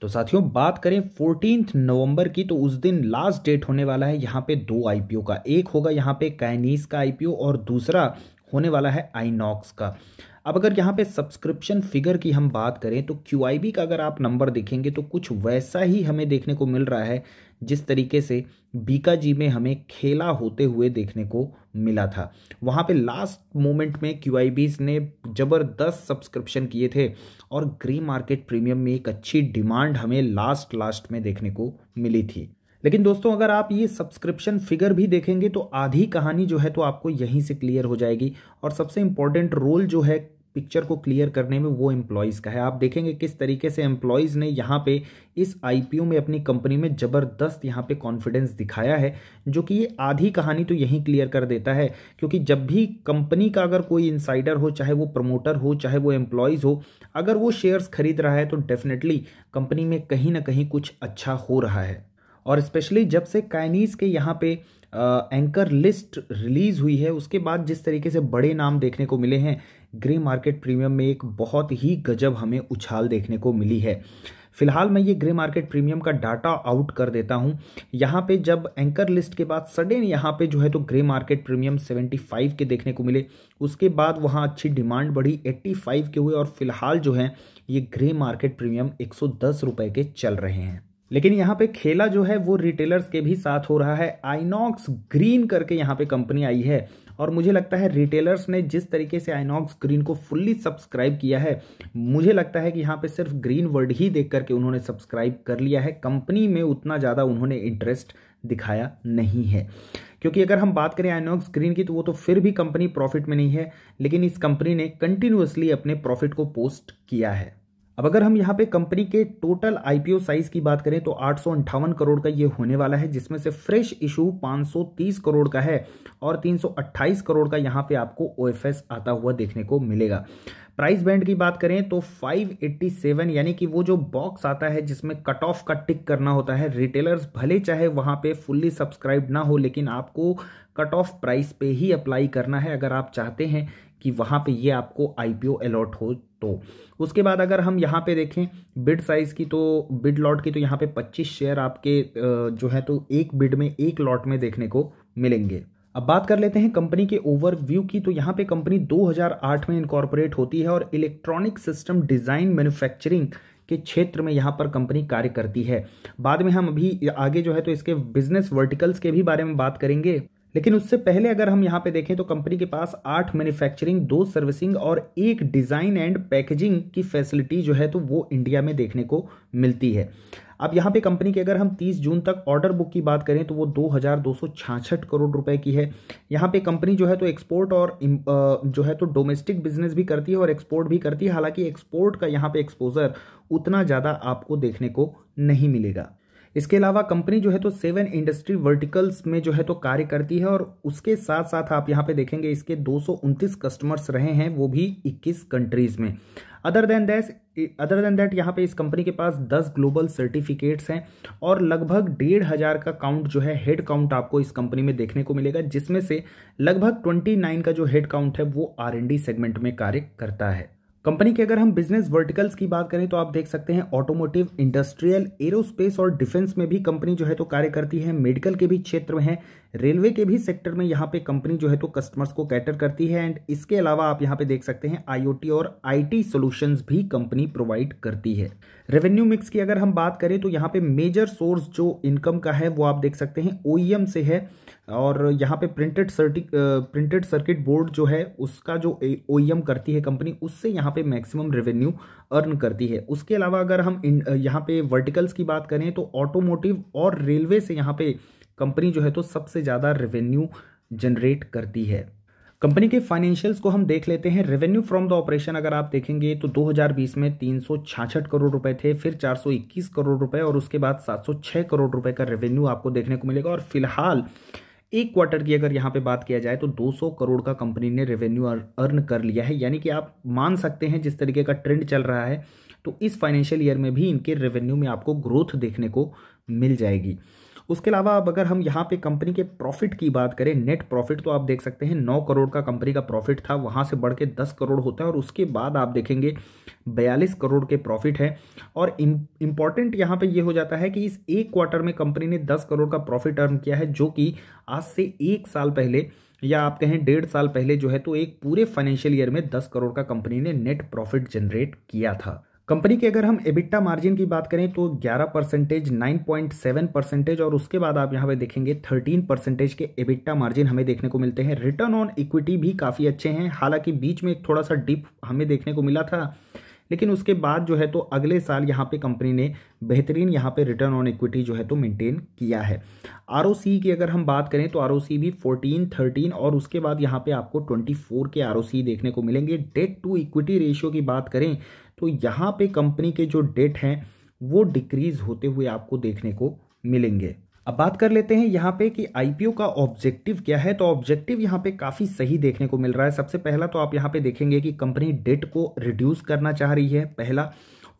तो साथियों बात करें फोर्टीन नवंबर की तो उस दिन लास्ट डेट होने वाला है यहाँ पे दो आईपीओ का एक होगा यहाँ पे कैनीस का आईपीओ और दूसरा होने वाला है आईनॉक्स का अब अगर यहाँ पे सब्सक्रिप्शन फिगर की हम बात करें तो क्यू का अगर आप नंबर देखेंगे तो कुछ वैसा ही हमें देखने को मिल रहा है जिस तरीके से बीका जी में हमें खेला होते हुए देखने को मिला था वहाँ पे लास्ट मोमेंट में क्यू ने ज़बरदस्त सब्सक्रिप्शन किए थे और ग्रे मार्केट प्रीमियम में एक अच्छी डिमांड हमें लास्ट लास्ट में देखने को मिली थी लेकिन दोस्तों अगर आप ये सब्सक्रिप्शन फिगर भी देखेंगे तो आधी कहानी जो है तो आपको यहीं से क्लियर हो जाएगी और सबसे इम्पॉर्टेंट रोल जो है पिक्चर को क्लियर करने में वो एम्प्लॉयज़ का है आप देखेंगे किस तरीके से एम्प्लॉयज़ ने यहाँ पे इस आईपीओ में अपनी कंपनी में ज़बरदस्त यहाँ पे कॉन्फिडेंस दिखाया है जो कि ये आधी कहानी तो यहीं क्लियर कर देता है क्योंकि जब भी कंपनी का अगर कोई इंसाइडर हो चाहे वो प्रमोटर हो चाहे वो एम्प्लॉयज़ हो अगर वो शेयर्स खरीद रहा है तो डेफिनेटली कंपनी में कहीं ना कहीं कुछ अच्छा हो रहा है और स्पेशली जब से काइनीज़ के यहाँ पे एंकर लिस्ट रिलीज़ हुई है उसके बाद जिस तरीके से बड़े नाम देखने को मिले हैं ग्रे मार्केट प्रीमियम में एक बहुत ही गजब हमें उछाल देखने को मिली है फिलहाल मैं ये ग्रे मार्केट प्रीमियम का डाटा आउट कर देता हूँ यहाँ पे जब एंकर लिस्ट के बाद सडन यहाँ पे जो है तो ग्रे मार्केट प्रीमियम 75 के देखने को मिले उसके बाद वहाँ अच्छी डिमांड बढ़ी 85 के हुए और फिलहाल जो है ये ग्रे मार्केट प्रीमियम एक सौ के चल रहे हैं लेकिन यहाँ पे खेला जो है वो रिटेलर्स के भी साथ हो रहा है आइनॉक्स ग्रीन करके यहाँ पे कंपनी आई है और मुझे लगता है रिटेलर्स ने जिस तरीके से आइनॉक्स ग्रीन को फुल्ली सब्सक्राइब किया है मुझे लगता है कि यहाँ पे सिर्फ ग्रीन वर्ड ही देख करके उन्होंने सब्सक्राइब कर लिया है कंपनी में उतना ज़्यादा उन्होंने इंटरेस्ट दिखाया नहीं है क्योंकि अगर हम बात करें आइनॉक्स ग्रीन की तो वो तो फिर भी कंपनी प्रॉफिट में नहीं है लेकिन इस कंपनी ने कंटिन्यूसली अपने प्रॉफिट को पोस्ट किया है अब अगर हम यहाँ पे कंपनी के टोटल आईपीओ साइज की बात करें तो आठ करोड़ का ये होने वाला है जिसमें से फ्रेश इशू 530 करोड़ का है और 328 करोड़ का यहाँ पे आपको ओएफएस आता हुआ देखने को मिलेगा प्राइस बैंड की बात करें तो 587 यानी कि वो जो बॉक्स आता है जिसमें कट ऑफ का टिक करना होता है रिटेलर्स भले चाहे वहाँ पे फुल्ली सब्सक्राइब ना हो लेकिन आपको कट ऑफ प्राइस पे ही अप्लाई करना है अगर आप चाहते हैं कि वहाँ पे ये आपको आईपीओ अलॉट हो तो उसके बाद अगर हम यहाँ पे देखें बिड साइज़ की तो बिड लॉट की तो यहाँ पे 25 शेयर आपके जो है तो एक बिड में एक लॉट में देखने को मिलेंगे अब बात कर लेते हैं कंपनी के ओवरव्यू की तो यहाँ पे कंपनी 2008 में इनकॉर्पोरेट होती है और इलेक्ट्रॉनिक सिस्टम डिज़ाइन मैन्युफैक्चरिंग के क्षेत्र में यहाँ पर कंपनी कार्य करती है बाद में हम अभी आगे जो है तो इसके बिजनेस वर्टिकल्स के भी बारे में बात करेंगे लेकिन उससे पहले अगर हम यहाँ पे देखें तो कंपनी के पास आठ मैन्युफैक्चरिंग दो सर्विसिंग और एक डिज़ाइन एंड पैकेजिंग की फैसिलिटी जो है तो वो इंडिया में देखने को मिलती है अब यहाँ पे कंपनी की अगर हम 30 जून तक ऑर्डर बुक की बात करें तो वो दो करोड़ रुपए की है यहाँ पे कंपनी जो है तो एक्सपोर्ट और जो है तो डोमेस्टिक बिजनेस भी करती है और एक्सपोर्ट भी करती है हालांकि एक्सपोर्ट का यहाँ पे एक्सपोजर उतना ज़्यादा आपको देखने को नहीं मिलेगा इसके अलावा कंपनी जो है तो सेवन इंडस्ट्री वर्टिकल्स में जो है तो कार्य करती है और उसके साथ साथ आप यहाँ पे देखेंगे इसके दो कस्टमर्स रहे हैं वो भी 21 कंट्रीज़ में other than this other than that यहाँ पे इस कंपनी के पास 10 ग्लोबल सर्टिफिकेट्स हैं और लगभग डेढ़ हज़ार का काउंट जो है हेड काउंट आपको इस कंपनी में देखने को मिलेगा जिसमें से लगभग 29 का जो हेड काउंट है वो आर सेगमेंट में कार्य करता है कंपनी के अगर हम बिजनेस वर्टिकल्स की बात करें तो आप देख सकते हैं ऑटोमोटिव इंडस्ट्रियल एरोस्पेस और डिफेंस में भी कंपनी जो है तो कार्य करती है मेडिकल के भी क्षेत्र में है रेलवे के भी सेक्टर में यहाँ पे कंपनी जो है तो कस्टमर्स को कैटर करती है एंड इसके अलावा आप यहाँ पे देख सकते हैं आईओटी और आईटी सॉल्यूशंस भी कंपनी प्रोवाइड करती है रेवेन्यू मिक्स की अगर हम बात करें तो यहाँ पे मेजर सोर्स जो इनकम का है वो आप देख सकते हैं ओईएम e से है और यहाँ पे प्रिंटेड सर्टि प्रिंटेड सर्किट बोर्ड जो है उसका जो ओ e करती है कंपनी उससे यहाँ पे मैक्सिमम रेवेन्यू अर्न करती है उसके अलावा अगर हम यहाँ पे वर्टिकल्स की बात करें तो ऑटोमोटिव और रेलवे से यहाँ पे कंपनी जो है तो सबसे ज़्यादा रेवेन्यू जनरेट करती है कंपनी के फाइनेंशियल्स को हम देख लेते हैं रेवेन्यू फ्रॉम द ऑपरेशन अगर आप देखेंगे तो 2020 में तीन करोड़ रुपए थे फिर 421 करोड़ रुपए और उसके बाद 706 करोड़ रुपए का रेवेन्यू आपको देखने को मिलेगा और फिलहाल एक क्वार्टर की अगर यहाँ पे बात किया जाए तो 200 करोड़ का कंपनी ने रेवेन्यू अर्न कर लिया है यानी कि आप मान सकते हैं जिस तरीके का ट्रेंड चल रहा है तो इस फाइनेंशियल ईयर में भी इनके रेवेन्यू में आपको ग्रोथ देखने को मिल जाएगी उसके अलावा अब अगर हम यहाँ पे कंपनी के प्रॉफिट की बात करें नेट प्रॉफिट तो आप देख सकते हैं नौ करोड़ का कंपनी का प्रॉफिट था वहाँ से बढ़ के दस करोड़ होता है और उसके बाद आप देखेंगे बयालीस करोड़ के प्रॉफिट है और इम्पॉर्टेंट यहाँ पे ये यह हो जाता है कि इस एक क्वार्टर में कंपनी ने दस करोड़ का प्रॉफिट अर्न किया है जो कि आज से एक साल पहले या आप कहें डेढ़ साल पहले जो है तो एक पूरे फाइनेंशियल ईयर में दस करोड़ का कंपनी ने नेट प्रॉफिट जनरेट किया था कंपनी के अगर हम एबिट्टा मार्जिन की बात करें तो 11 परसेंटेज 9.7 परसेंटेज और उसके बाद आप यहाँ पे देखेंगे 13 परसेंटेज के एबिट्टा मार्जिन हमें देखने को मिलते हैं रिटर्न ऑन इक्विटी भी काफ़ी अच्छे हैं हालांकि बीच में एक थोड़ा सा डिप हमें देखने को मिला था लेकिन उसके बाद जो है तो अगले साल यहाँ पे कंपनी ने बेहतरीन यहाँ पे रिटर्न ऑन इक्विटी जो है तो मेंटेन किया है आर की अगर हम बात करें तो आर भी फोर्टीन थर्टीन और उसके बाद यहाँ पे आपको ट्वेंटी फोर के आर देखने को मिलेंगे डेट टू इक्विटी रेशियो की बात करें तो यहाँ पे कंपनी के जो डेट हैं वो डिक्रीज होते हुए आपको देखने को मिलेंगे अब बात कर लेते हैं यहाँ पे कि आईपीओ का ऑब्जेक्टिव क्या है तो ऑब्जेक्टिव यहाँ पे काफ़ी सही देखने को मिल रहा है सबसे पहला तो आप यहाँ पे देखेंगे कि कंपनी डेट को रिड्यूस करना चाह रही है पहला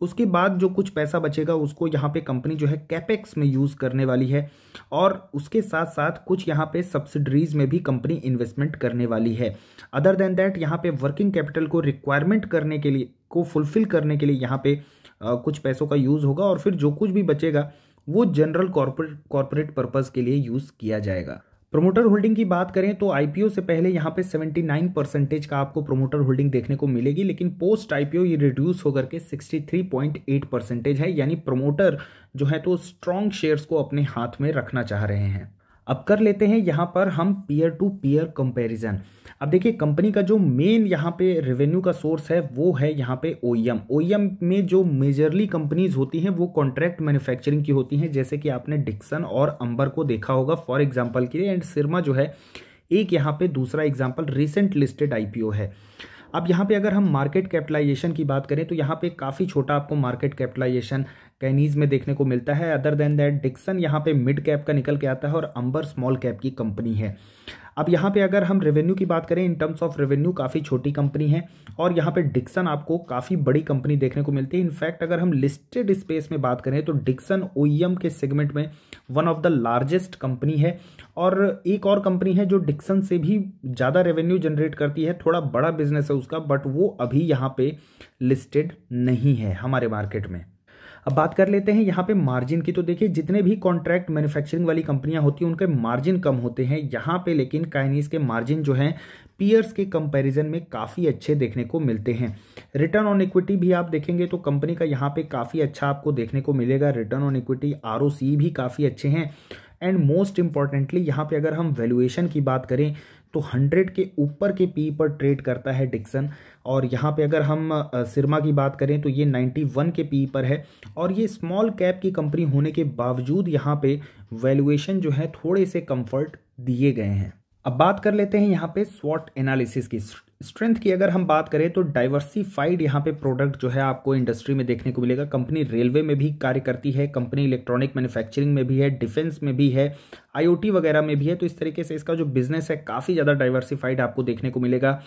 उसके बाद जो कुछ पैसा बचेगा उसको यहाँ पे कंपनी जो है कैपेक्स में यूज़ करने वाली है और उसके साथ साथ कुछ यहाँ पे सब्सिडरीज में भी कंपनी इन्वेस्टमेंट करने वाली है अदर देन दैट यहाँ पे वर्किंग कैपिटल को रिक्वायरमेंट करने के लिए को फुलफिल करने के लिए यहाँ पे आ, कुछ पैसों का यूज़ होगा और फिर जो कुछ भी बचेगा वो जनरल कॉर्पोरेट कॉर्पोरेट पर्पज़ के लिए यूज़ किया जाएगा प्रोमोटर होल्डिंग की बात करें तो आईपीओ से पहले यहाँ पे 79 परसेंटेज का आपको प्रोमोटर होल्डिंग देखने को मिलेगी लेकिन पोस्ट आईपीओ ये रिड्यूस होकर के 63.8 परसेंटेज है यानी प्रोमोटर जो है तो स्ट्रॉन्ग शेयर्स को अपने हाथ में रखना चाह रहे हैं अब कर लेते हैं यहाँ पर हम पीयर टू पीयर कंपेरिजन अब देखिए कंपनी का जो मेन यहाँ पे रेवेन्यू का सोर्स है वो है यहाँ पे ओईएम ओईएम e e में जो मेजरली कंपनीज होती हैं वो कॉन्ट्रैक्ट मैन्युफैक्चरिंग की होती हैं जैसे कि आपने डिक्सन और अंबर को देखा होगा फॉर एग्जाम्पल के लिए एंड सिरमा जो है एक यहाँ पे दूसरा एग्जाम्पल रिसेंट लिस्टेड आई है अब यहाँ पे अगर हम मार्केट कैपिटलाइजेशन की बात करें तो यहाँ पे काफ़ी छोटा आपको मार्केट कैपिटलाइजेशन कैनीज में देखने को मिलता है अदर देन दैट डिक्सन यहाँ पे मिड कैप का निकल के आता है और अंबर स्मॉल कैप की कंपनी है अब यहाँ पे अगर हम रेवेन्यू की बात करें इन टर्म्स ऑफ रेवेन्यू काफ़ी छोटी कंपनी है और यहाँ पे डिक्सन आपको काफ़ी बड़ी कंपनी देखने को मिलती है इनफैक्ट अगर हम लिस्टेड स्पेस में बात करें तो डिक्सन ओ e के सेगमेंट में one of the largest company है और एक और कंपनी है जो डिक्सन से भी ज़्यादा रेवेन्यू जनरेट करती है थोड़ा बड़ा बिजनेस है उसका बट वो अभी यहाँ पर लिस्टेड नहीं है हमारे मार्केट में अब बात कर लेते हैं यहाँ पे मार्जिन की तो देखिए जितने भी कॉन्ट्रैक्ट मैन्युफैक्चरिंग वाली कंपनियां होती हैं उनके मार्जिन कम होते हैं यहाँ पे लेकिन काइनीज के मार्जिन जो हैं पीयर्स के कंपैरिजन में काफ़ी अच्छे देखने को मिलते हैं रिटर्न ऑन इक्विटी भी आप देखेंगे तो कंपनी का यहाँ पर काफ़ी अच्छा आपको देखने को मिलेगा रिटर्न ऑन इक्विटी आर भी काफ़ी अच्छे हैं एंड मोस्ट इम्पॉर्टेंटली यहाँ पर अगर हम वैल्यूएशन की बात करें तो 100 के ऊपर के पी पर ट्रेड करता है डिक्सन और यहाँ पे अगर हम सिरमा की बात करें तो ये 91 के पी पर है और ये स्मॉल कैप की कंपनी होने के बावजूद यहाँ पे वैल्यूएशन जो है थोड़े से कंफर्ट दिए गए हैं अब बात कर लेते हैं यहाँ पे स्वॉट एनालिसिस की स्ट्रेंथ की अगर हम बात करें तो डाइवर्सिफाइड यहाँ पे प्रोडक्ट जो है आपको इंडस्ट्री में देखने को मिलेगा कंपनी रेलवे में भी कार्य करती है कंपनी इलेक्ट्रॉनिक मैन्युफैक्चरिंग में भी है डिफेंस में भी है आईओटी वगैरह में भी है तो इस तरीके से इसका जो बिजनेस है काफ़ी ज़्यादा डाइवर्सिफाइड आपको देखने को मिलेगा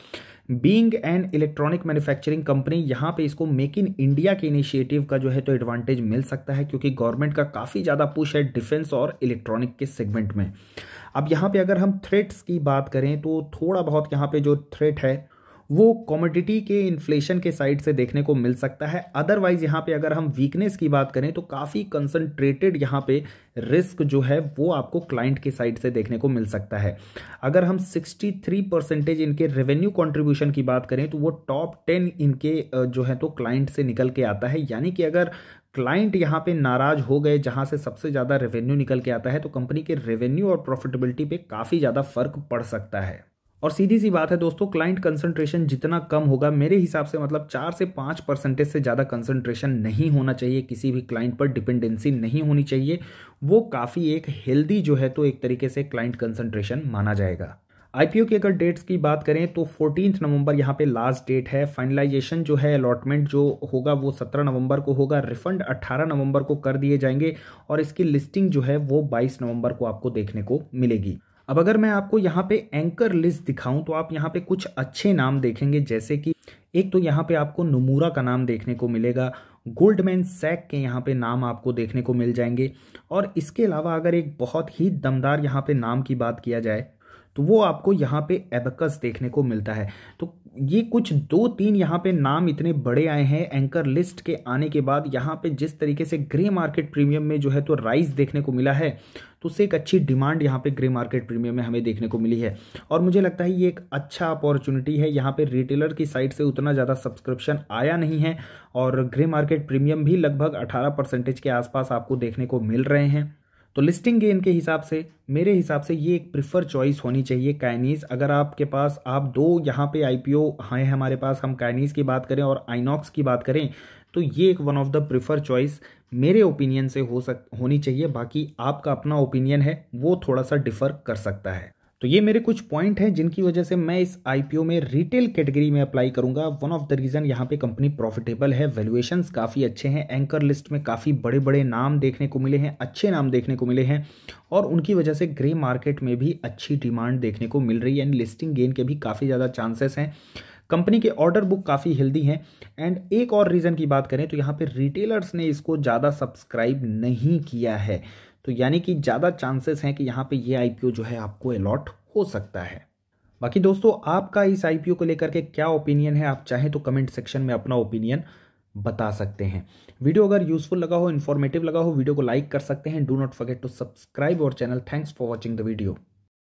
being and electronic manufacturing company यहाँ पे इसको मेक इन इंडिया के इनिशिएटिव का जो है तो एडवांटेज मिल सकता है क्योंकि गवर्नमेंट का काफ़ी ज़्यादा पुश है डिफेंस और इलेक्ट्रॉनिक के सेगमेंट में अब यहाँ पे अगर हम थ्रेट्स की बात करें तो थोड़ा बहुत यहाँ पे जो थ्रेट है वो कॉमोडिटी के इन्फ्लेशन के साइड से देखने को मिल सकता है अदरवाइज यहाँ पे अगर हम वीकनेस की बात करें तो काफ़ी कंसंट्रेटेड यहाँ पे रिस्क जो है वो आपको क्लाइंट के साइड से देखने को मिल सकता है अगर हम 63 परसेंटेज इनके रेवेन्यू कंट्रीब्यूशन की बात करें तो वो टॉप टेन इनके जो है तो क्लाइंट से निकल के आता है यानी कि अगर क्लाइंट यहाँ पे नाराज हो गए जहाँ से सबसे ज़्यादा रेवेन्यू निकल के आता है तो कंपनी के रेवेन्यू और प्रॉफिटेबिलिटी पे काफ़ी ज़्यादा फर्क पड़ सकता है और सीधी सी बात है दोस्तों क्लाइंट कंसंट्रेशन जितना कम होगा मेरे हिसाब से मतलब चार से पाँच परसेंटेज से ज़्यादा कंसंट्रेशन नहीं होना चाहिए किसी भी क्लाइंट पर डिपेंडेंसी नहीं होनी चाहिए वो काफ़ी एक हेल्दी जो है तो एक तरीके से क्लाइंट कंसंट्रेशन माना जाएगा आईपीओ की अगर डेट्स की बात करें तो फोर्टीन नवंबर यहाँ पे लास्ट डेट है फाइनलाइजेशन जो है अलॉटमेंट जो होगा वो सत्रह नवंबर को होगा रिफंड अट्ठारह नवंबर को कर दिए जाएंगे और इसकी लिस्टिंग जो है वो बाईस नवंबर को आपको देखने को मिलेगी अब अगर मैं आपको यहाँ पे एंकर लिस्ट दिखाऊं तो आप यहाँ पे कुछ अच्छे नाम देखेंगे जैसे कि एक तो यहाँ पे आपको नमूरा का नाम देखने को मिलेगा गोल्डमैन सैक के यहाँ पे नाम आपको देखने को मिल जाएंगे और इसके अलावा अगर एक बहुत ही दमदार यहाँ पे नाम की बात किया जाए तो वो आपको यहाँ पे एबकस देखने को मिलता है तो ये कुछ दो तीन यहाँ पे नाम इतने बड़े आए हैं एंकर लिस्ट के आने के बाद यहाँ पे जिस तरीके से ग्रे मार्केट प्रीमियम में जो है तो राइस देखने को मिला है तो उससे एक अच्छी डिमांड यहाँ पे ग्रे मार्केट प्रीमियम में हमें देखने को मिली है और मुझे लगता है ये एक अच्छा अपॉर्चुनिटी है यहाँ पे रिटेलर की साइड से उतना ज़्यादा सब्सक्रिप्शन आया नहीं है और ग्रे मार्केट प्रीमियम भी लगभग अठारह परसेंटेज के आसपास आपको देखने को मिल रहे हैं तो लिस्टिंग गेन के हिसाब से मेरे हिसाब से ये एक प्रिफर चॉइस होनी चाहिए काइनीज अगर आपके पास आप दो यहाँ पे आईपीओ हैं हमारे पास हम काइनीज की बात करें और आइनॉक्स की बात करें तो ये एक one of the prefer choice मेरे ओपिनियन से हो सक होनी चाहिए बाकी आपका अपना ओपिनियन है वो थोड़ा सा डिफर कर सकता है तो ये मेरे कुछ पॉइंट हैं जिनकी वजह से मैं इस आईपीओ में रिटेल कैटेगरी में अप्लाई करूंगा वन ऑफ द रीज़न यहाँ पे कंपनी प्रॉफिटेबल है वैल्यूएशंस काफ़ी अच्छे हैं एंकर लिस्ट में काफ़ी बड़े बड़े नाम देखने को मिले हैं अच्छे नाम देखने को मिले हैं और उनकी वजह से ग्रे मार्केट में भी अच्छी डिमांड देखने को मिल रही है एंड लिस्टिंग गेन के भी काफ़ी ज़्यादा चांसेस हैं कंपनी के ऑर्डर बुक काफ़ी हेल्दी हैं एंड एक और रीज़न की बात करें तो यहाँ पर रिटेलर्स ने इसको ज़्यादा सब्सक्राइब नहीं किया है तो यानी कि ज़्यादा चांसेस हैं कि यहाँ पे ये आईपीओ जो है आपको अलॉट हो सकता है बाकी दोस्तों आपका इस आईपीओ को लेकर के क्या ओपिनियन है आप चाहें तो कमेंट सेक्शन में अपना ओपिनियन बता सकते हैं वीडियो अगर यूजफुल लगा हो इन्फॉर्मेटिव लगा हो वीडियो को लाइक कर सकते हैं do not forget to subscribe और channel thanks for watching the video